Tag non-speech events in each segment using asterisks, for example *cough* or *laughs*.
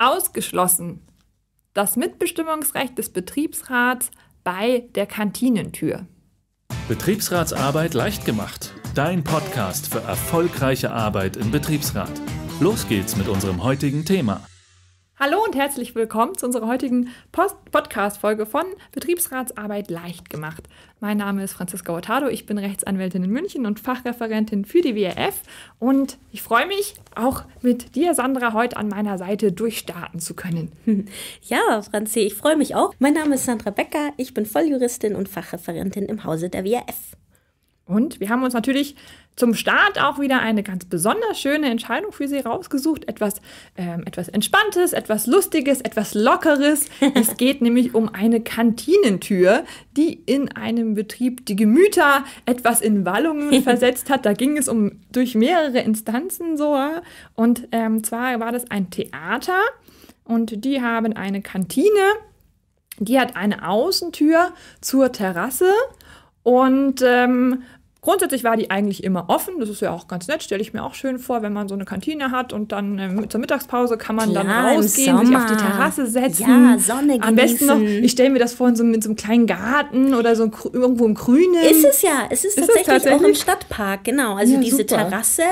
Ausgeschlossen das Mitbestimmungsrecht des Betriebsrats bei der Kantinentür. Betriebsratsarbeit leicht gemacht. Dein Podcast für erfolgreiche Arbeit im Betriebsrat. Los geht's mit unserem heutigen Thema. Hallo und herzlich willkommen zu unserer heutigen Podcast-Folge von Betriebsratsarbeit leicht gemacht. Mein Name ist Franziska Hurtado, ich bin Rechtsanwältin in München und Fachreferentin für die WRF und ich freue mich, auch mit dir, Sandra, heute an meiner Seite durchstarten zu können. *laughs* Ja, Franzi, ich freue mich auch. Mein Name ist Sandra Becker, ich bin Volljuristin und Fachreferentin im Hause der WRF. Und wir haben uns natürlich zum Start auch wieder eine ganz besonders schöne Entscheidung für Sie rausgesucht. Etwas, ähm, etwas Entspanntes, etwas Lustiges, etwas Lockeres. *laughs* es geht nämlich um eine Kantinentür, die in einem Betrieb die Gemüter etwas in Wallungen *laughs* versetzt hat. Da ging es um durch mehrere Instanzen so. Und ähm, zwar war das ein Theater und die haben eine Kantine. Die hat eine Außentür zur Terrasse. Und ähm, Grundsätzlich war die eigentlich immer offen. Das ist ja auch ganz nett, stelle ich mir auch schön vor, wenn man so eine Kantine hat und dann äh, zur Mittagspause kann man Klar, dann rausgehen, sich auf die Terrasse setzen. Ja, Sonne genießen. Am besten noch, ich stelle mir das vor in so, in so einem kleinen Garten oder so irgendwo im Grünen. Ist es ja, es ist, ist tatsächlich, es tatsächlich, auch im Stadtpark, genau. Also ja, diese super. Terrasse.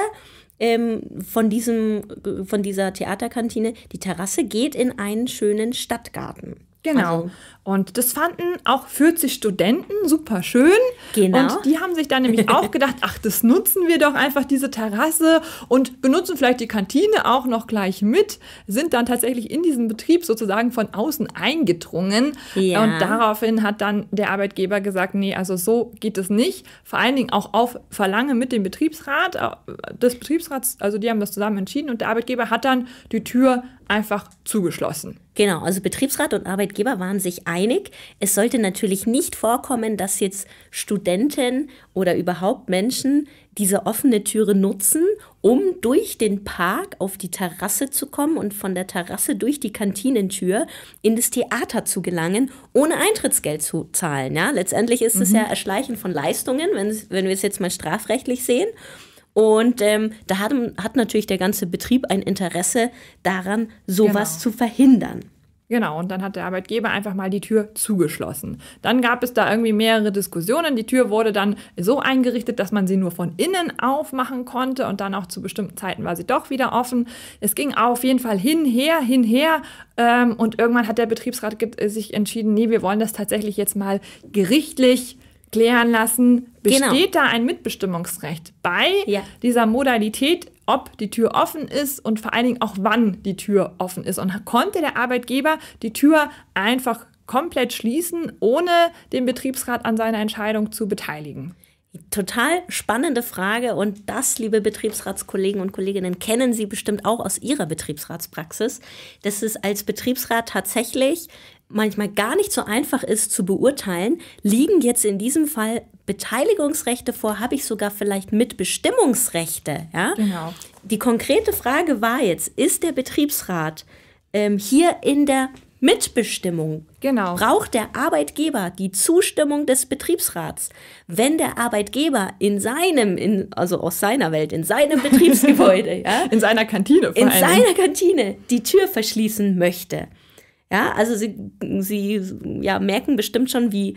Ähm, von, diesem, von dieser Theaterkantine, die Terrasse geht in einen schönen Stadtgarten. Genau. Also. Und das fanden auch 40 Studenten super schön. Genau. Und die haben sich dann nämlich *laughs* auch gedacht, ach, das nutzen wir doch einfach, diese Terrasse und benutzen vielleicht die Kantine auch noch gleich mit, sind dann tatsächlich in diesen Betrieb sozusagen von außen eingedrungen. Ja. Und daraufhin hat dann der Arbeitgeber gesagt, nee, also so geht es nicht. Vor allen Dingen auch auf Verlangen mit dem Betriebsrat, äh, des Betriebsrats, also die haben das zusammen entschieden und der Arbeitgeber hat dann die Tür einfach zugeschlossen. Genau, also Betriebsrat und Arbeitgeber waren sich einig. Es sollte natürlich nicht vorkommen, dass jetzt Studenten oder überhaupt Menschen diese offene Türe nutzen, um durch den Park auf die Terrasse zu kommen und von der Terrasse durch die Kantinentür in das Theater zu gelangen, ohne Eintrittsgeld zu zahlen. Ja, letztendlich ist es mhm. ja Erschleichen von Leistungen, wenn, wenn wir es jetzt mal strafrechtlich sehen. Und ähm, da hat, hat natürlich der ganze Betrieb ein Interesse daran, sowas genau. zu verhindern. Genau, und dann hat der Arbeitgeber einfach mal die Tür zugeschlossen. Dann gab es da irgendwie mehrere Diskussionen. Die Tür wurde dann so eingerichtet, dass man sie nur von innen aufmachen konnte und dann auch zu bestimmten Zeiten war sie doch wieder offen. Es ging auf jeden Fall hinher, hinher ähm, und irgendwann hat der Betriebsrat sich entschieden, nee, wir wollen das tatsächlich jetzt mal gerichtlich klären lassen, Genau. Besteht genau. da ein Mitbestimmungsrecht bei ja. dieser Modalität, ob die Tür offen ist und vor allen Dingen auch wann die Tür offen ist? Und konnte der Arbeitgeber die Tür einfach komplett schließen, ohne den Betriebsrat an seiner Entscheidung zu beteiligen? Total spannende Frage und das, liebe Betriebsratskollegen und Kolleginnen, kennen Sie bestimmt auch aus Ihrer Betriebsratspraxis, dass es als Betriebsrat tatsächlich manchmal gar nicht so einfach ist zu beurteilen, liegen jetzt in diesem Fall Beteiligungsrechte vor, habe ich sogar vielleicht Mitbestimmungsrechte. Ja? Genau. Die konkrete Frage war jetzt, ist der Betriebsrat ähm, hier in der Mitbestimmung. Genau. Braucht der Arbeitgeber die Zustimmung des Betriebsrats? Wenn der Arbeitgeber in seinem, in, also aus seiner Welt, in seinem Betriebsgebäude, *laughs* ja, in seiner Kantine, in seiner Kantine die Tür verschließen möchte, ja, also sie, sie ja, merken bestimmt schon, wie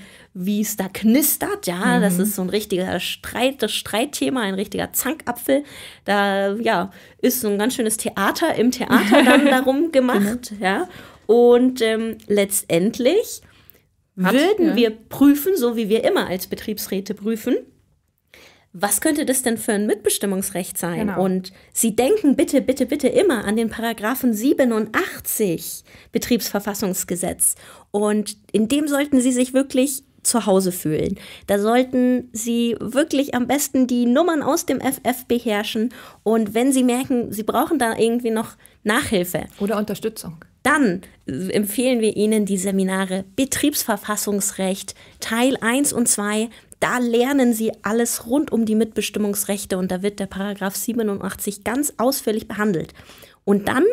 es da knistert. Ja, mhm. das ist so ein richtiger Streit, das Streitthema, ein richtiger Zankapfel. Da ja, ist so ein ganz schönes Theater im Theater *laughs* dann darum gemacht. Mhm. Ja, und ähm, letztendlich Hat, würden ja. wir prüfen, so wie wir immer als Betriebsräte prüfen, was könnte das denn für ein Mitbestimmungsrecht sein? Genau. Und Sie denken bitte, bitte, bitte immer an den Paragraphen 87 Betriebsverfassungsgesetz. Und in dem sollten Sie sich wirklich zu Hause fühlen. Da sollten Sie wirklich am besten die Nummern aus dem FF beherrschen. Und wenn Sie merken, Sie brauchen da irgendwie noch Nachhilfe oder Unterstützung, dann empfehlen wir Ihnen die Seminare Betriebsverfassungsrecht Teil 1 und 2 da lernen sie alles rund um die Mitbestimmungsrechte und da wird der Paragraph 87 ganz ausführlich behandelt. Und dann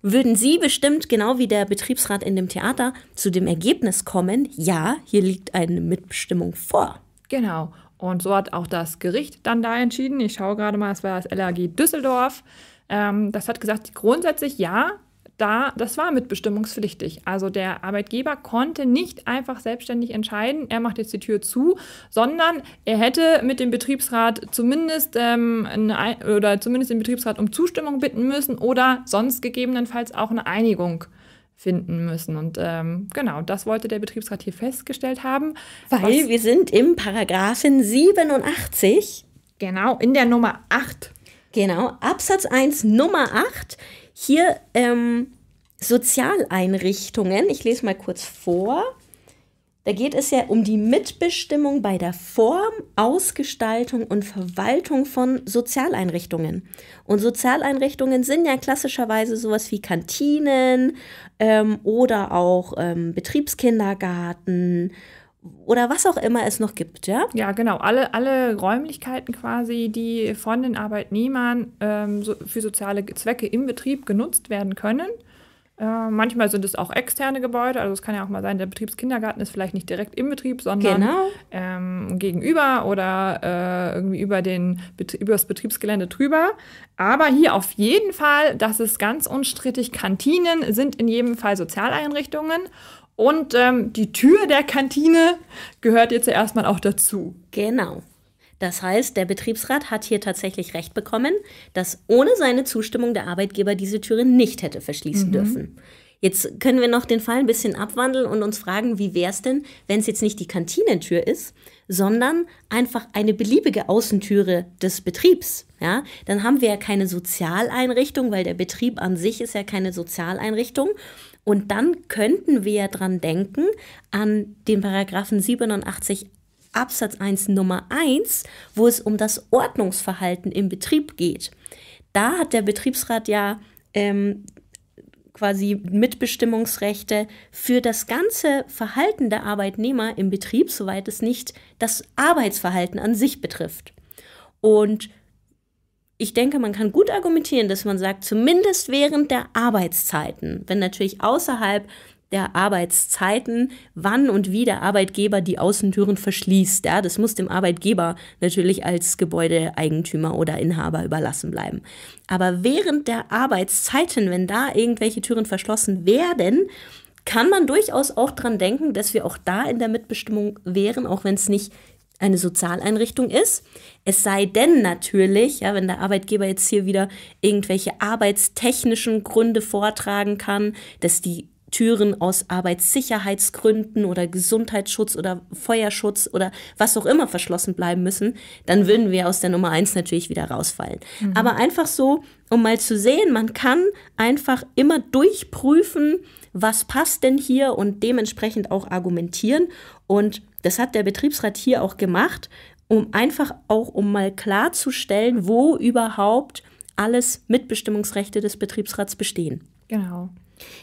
würden Sie bestimmt, genau wie der Betriebsrat in dem Theater, zu dem Ergebnis kommen, ja, hier liegt eine Mitbestimmung vor. Genau. Und so hat auch das Gericht dann da entschieden. Ich schaue gerade mal, es war das LAG Düsseldorf. Ähm, das hat gesagt, grundsätzlich ja, da, das war mitbestimmungspflichtig. Also der Arbeitgeber konnte nicht einfach selbstständig entscheiden, er macht jetzt die Tür zu, sondern er hätte mit dem Betriebsrat zumindest ähm, eine, oder zumindest den Betriebsrat um Zustimmung bitten müssen oder sonst gegebenenfalls auch eine Einigung finden müssen. Und ähm, genau, das wollte der Betriebsrat hier festgestellt haben. Weil wir sind im Paragraphen 87. Genau, in der Nummer 8. Genau, Absatz 1 Nummer 8. Hier ähm, Sozialeinrichtungen. Ich lese mal kurz vor. Da geht es ja um die Mitbestimmung bei der Form, Ausgestaltung und Verwaltung von Sozialeinrichtungen. Und Sozialeinrichtungen sind ja klassischerweise sowas wie Kantinen ähm, oder auch ähm, Betriebskindergarten oder was auch immer es noch gibt, ja? Ja, genau. Alle, alle Räumlichkeiten quasi, die von den Arbeitnehmern ähm, so, für soziale Zwecke im Betrieb genutzt werden können. Äh, manchmal sind es auch externe Gebäude, also es kann ja auch mal sein, der Betriebskindergarten ist vielleicht nicht direkt im Betrieb, sondern genau. ähm, gegenüber oder äh, irgendwie über, den, über das Betriebsgelände drüber. Aber hier auf jeden Fall, das ist ganz unstrittig, Kantinen sind in jedem Fall Sozialeinrichtungen und ähm, die Tür der Kantine gehört jetzt ja erstmal auch dazu. Genau. Das heißt, der Betriebsrat hat hier tatsächlich recht bekommen, dass ohne seine Zustimmung der Arbeitgeber diese Türe nicht hätte verschließen mhm. dürfen. Jetzt können wir noch den Fall ein bisschen abwandeln und uns fragen, wie wäre es denn, wenn es jetzt nicht die Kantinentür ist, sondern einfach eine beliebige Außentüre des Betriebs. Ja, dann haben wir ja keine Sozialeinrichtung, weil der Betrieb an sich ist ja keine Sozialeinrichtung. Und dann könnten wir ja dran denken an den Paragraphen 87 Absatz 1 Nummer 1, wo es um das Ordnungsverhalten im Betrieb geht. Da hat der Betriebsrat ja ähm, quasi Mitbestimmungsrechte für das ganze Verhalten der Arbeitnehmer im Betrieb, soweit es nicht das Arbeitsverhalten an sich betrifft. Und ich denke, man kann gut argumentieren, dass man sagt, zumindest während der Arbeitszeiten, wenn natürlich außerhalb der Arbeitszeiten, wann und wie der Arbeitgeber die Außentüren verschließt. Ja, das muss dem Arbeitgeber natürlich als Gebäudeeigentümer oder Inhaber überlassen bleiben. Aber während der Arbeitszeiten, wenn da irgendwelche Türen verschlossen werden, kann man durchaus auch dran denken, dass wir auch da in der Mitbestimmung wären, auch wenn es nicht eine Sozialeinrichtung ist. Es sei denn natürlich, ja, wenn der Arbeitgeber jetzt hier wieder irgendwelche arbeitstechnischen Gründe vortragen kann, dass die Türen aus Arbeitssicherheitsgründen oder Gesundheitsschutz oder Feuerschutz oder was auch immer verschlossen bleiben müssen, dann würden wir aus der Nummer eins natürlich wieder rausfallen. Mhm. Aber einfach so, um mal zu sehen, man kann einfach immer durchprüfen, was passt denn hier und dementsprechend auch argumentieren. Und das hat der Betriebsrat hier auch gemacht, um einfach auch, um mal klarzustellen, wo überhaupt alles Mitbestimmungsrechte des Betriebsrats bestehen. Genau.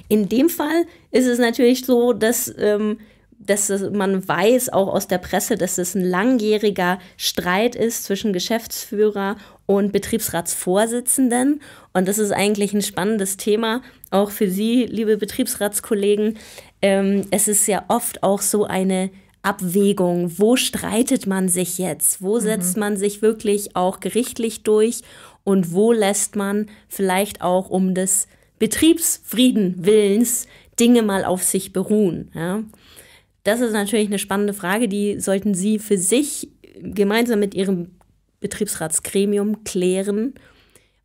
In dem Fall ist es natürlich so, dass, ähm, dass man weiß, auch aus der Presse, dass es ein langjähriger Streit ist zwischen Geschäftsführer und Betriebsratsvorsitzenden. Und das ist eigentlich ein spannendes Thema, auch für Sie, liebe Betriebsratskollegen. Ähm, es ist ja oft auch so eine Abwägung, wo streitet man sich jetzt, wo mhm. setzt man sich wirklich auch gerichtlich durch und wo lässt man vielleicht auch um das... Betriebsfrieden Willens Dinge mal auf sich beruhen? Ja? Das ist natürlich eine spannende Frage, die sollten Sie für sich gemeinsam mit Ihrem Betriebsratsgremium klären,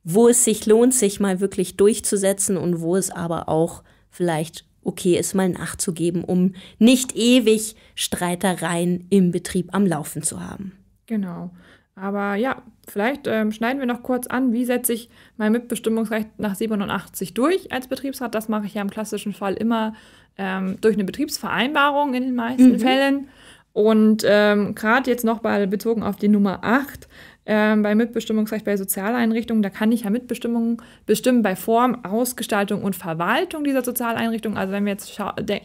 wo es sich lohnt, sich mal wirklich durchzusetzen und wo es aber auch vielleicht okay ist, mal nachzugeben, um nicht ewig Streitereien im Betrieb am Laufen zu haben. Genau. Aber ja, vielleicht ähm, schneiden wir noch kurz an, wie setze ich mein Mitbestimmungsrecht nach 87 durch als Betriebsrat. Das mache ich ja im klassischen Fall immer ähm, durch eine Betriebsvereinbarung in den meisten mhm. Fällen. Und ähm, gerade jetzt noch mal bezogen auf die Nummer 8, ähm, bei Mitbestimmungsrecht bei Sozialeinrichtungen. Da kann ich ja Mitbestimmung bestimmen bei Form, Ausgestaltung und Verwaltung dieser Sozialeinrichtung. Also wenn wir jetzt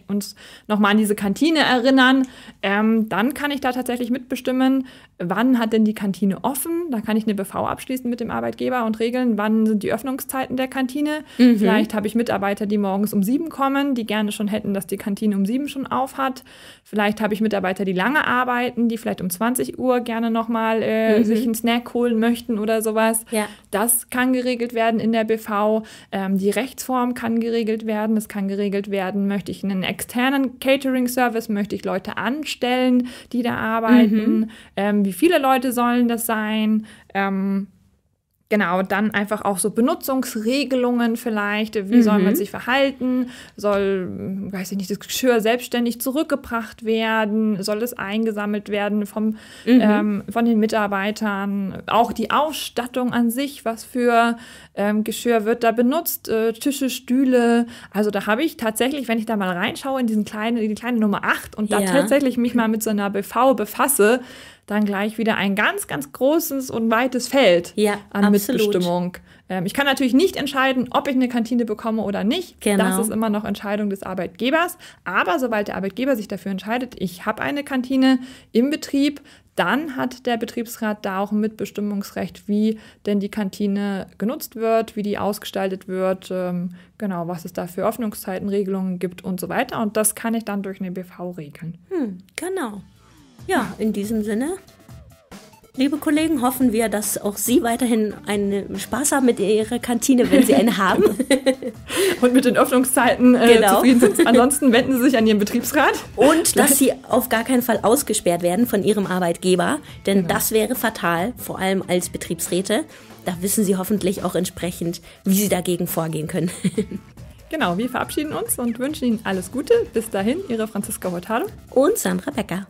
uns nochmal an diese Kantine erinnern, ähm, dann kann ich da tatsächlich mitbestimmen, wann hat denn die Kantine offen. Da kann ich eine BV abschließen mit dem Arbeitgeber und regeln, wann sind die Öffnungszeiten der Kantine. Mhm. Vielleicht habe ich Mitarbeiter, die morgens um sieben kommen, die gerne schon hätten, dass die Kantine um sieben schon auf hat. Vielleicht habe ich Mitarbeiter, die lange arbeiten, die vielleicht um 20 Uhr gerne nochmal äh, mhm. sich ins Netz Snack holen möchten oder sowas. Ja. Das kann geregelt werden in der BV. Ähm, die Rechtsform kann geregelt werden. Es kann geregelt werden, möchte ich einen externen Catering-Service, möchte ich Leute anstellen, die da arbeiten. Mhm. Ähm, wie viele Leute sollen das sein? Ähm, Genau, dann einfach auch so Benutzungsregelungen vielleicht. Wie mhm. soll man mhm. sich verhalten? Soll, weiß ich nicht, das Geschirr selbstständig zurückgebracht werden? Soll es eingesammelt werden vom, mhm. ähm, von den Mitarbeitern? Auch die Ausstattung an sich, was für ähm, Geschirr wird da benutzt? Äh, Tische, Stühle. Also da habe ich tatsächlich, wenn ich da mal reinschaue in, diesen kleinen, in die kleine Nummer 8 und ja. da tatsächlich mich mal mit so einer BV befasse, dann gleich wieder ein ganz, ganz großes und weites Feld ja, an absolut. Mitbestimmung. Ähm, ich kann natürlich nicht entscheiden, ob ich eine Kantine bekomme oder nicht. Genau. Das ist immer noch Entscheidung des Arbeitgebers. Aber sobald der Arbeitgeber sich dafür entscheidet, ich habe eine Kantine im Betrieb, dann hat der Betriebsrat da auch ein Mitbestimmungsrecht, wie denn die Kantine genutzt wird, wie die ausgestaltet wird, ähm, genau, was es da für Öffnungszeitenregelungen gibt und so weiter. Und das kann ich dann durch eine BV regeln. Hm, genau. Ja, in diesem Sinne, liebe Kollegen, hoffen wir, dass auch Sie weiterhin einen Spaß haben mit Ihrer Kantine, wenn Sie eine haben. *laughs* Und mit den Öffnungszeiten äh, genau. zufrieden sind. Ansonsten wenden Sie sich an Ihren Betriebsrat. Und dass Sie auf gar keinen Fall ausgesperrt werden von Ihrem Arbeitgeber, denn genau. das wäre fatal, vor allem als Betriebsräte. Da wissen Sie hoffentlich auch entsprechend, wie Sie dagegen vorgehen können. *laughs* Genau, wir verabschieden uns und wünschen Ihnen alles Gute. Bis dahin, Ihre Franziska Hurtado und Sandra Becker.